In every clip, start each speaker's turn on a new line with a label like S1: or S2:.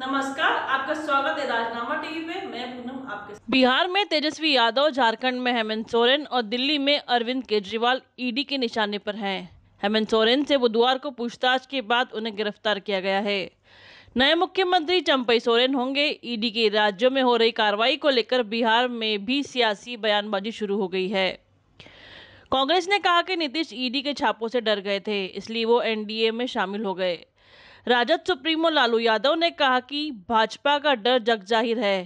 S1: नमस्कार आपका स्वागत है राजनामा टीवी पे मैं पूनम आपके बिहार में तेजस्वी यादव झारखंड में हेमंत सोरेन और दिल्ली में अरविंद केजरीवाल ईडी के निशाने पर हैं हेमंत सोरेन से बुधवार को पूछताछ के बाद उन्हें गिरफ्तार किया गया है नए मुख्यमंत्री चंपई सोरेन होंगे ईडी के राज्यों में हो रही कार्रवाई को लेकर बिहार में भी सियासी बयानबाजी शुरू हो गई है कांग्रेस ने कहा कि नीतीश ईडी के छापों से डर गए थे इसलिए वो एनडीए में शामिल हो गए राजद सुप्रीमो लालू यादव ने कहा कि भाजपा का डर जग जाहिर है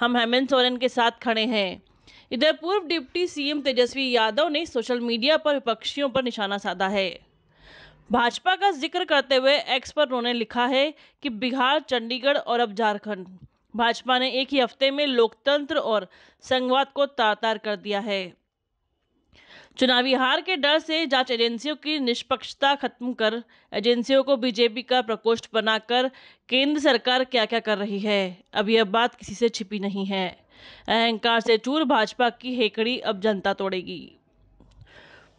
S1: हम हेमंत सोरेन के साथ खड़े हैं इधर पूर्व डिप्टी सीएम तेजस्वी यादव ने सोशल मीडिया पर विपक्षियों पर निशाना साधा है भाजपा का जिक्र करते हुए एक्स पर उन्होंने लिखा है कि बिहार चंडीगढ़ और अब झारखंड भाजपा ने एक ही हफ्ते में लोकतंत्र और संघवाद को तार तार कर दिया है चुनावी हार के डर से जांच एजेंसियों की निष्पक्षता खत्म कर एजेंसियों को बीजेपी का प्रकोष्ठ बनाकर केंद्र सरकार क्या क्या कर रही है अब यह बात किसी से छिपी नहीं है अहंकार से चूर भाजपा की हेकड़ी अब जनता तोड़ेगी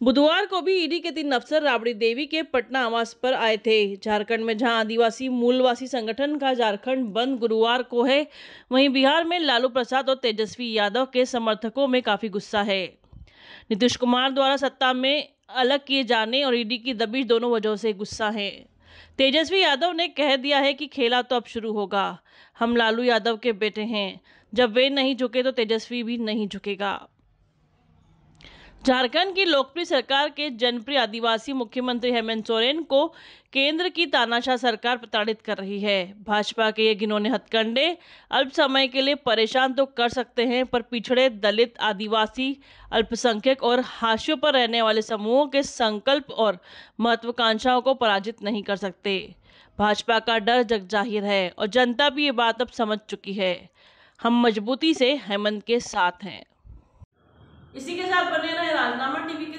S1: बुधवार को भी ईडी के तीन अफसर राबड़ी देवी के पटना आवास पर आए थे झारखंड में जहां आदिवासी मूलवासी संगठन का झारखंड बंद गुरुवार को है वहीं बिहार में लालू प्रसाद और तेजस्वी यादव के समर्थकों में काफ़ी गुस्सा है नीतीश कुमार द्वारा सत्ता में अलग किए जाने और ईडी की दबिश दोनों वजहों से गुस्सा है तेजस्वी यादव ने कह दिया है कि खेला तो अब शुरू होगा हम लालू यादव के बेटे हैं जब वे नहीं झुके तो तेजस्वी भी नहीं झुकेगा झारखंड की लोकप्रिय सरकार के जनप्रिय आदिवासी मुख्यमंत्री हेमंत सोरेन को केंद्र की तानाशाह सरकार प्रताड़ित कर रही है भाजपा के ये घिनौने हथकंडे अल्प समय के लिए परेशान तो कर सकते हैं पर पिछड़े दलित आदिवासी अल्पसंख्यक और हाशियों पर रहने वाले समूहों के संकल्प और महत्वाकांक्षाओं को पराजित नहीं कर सकते भाजपा का डर जग जाहिर है और जनता भी ये बात अब समझ चुकी है हम मजबूती से हेमंत के साथ हैं इसी के साथ बने रहे राजनामा टीवी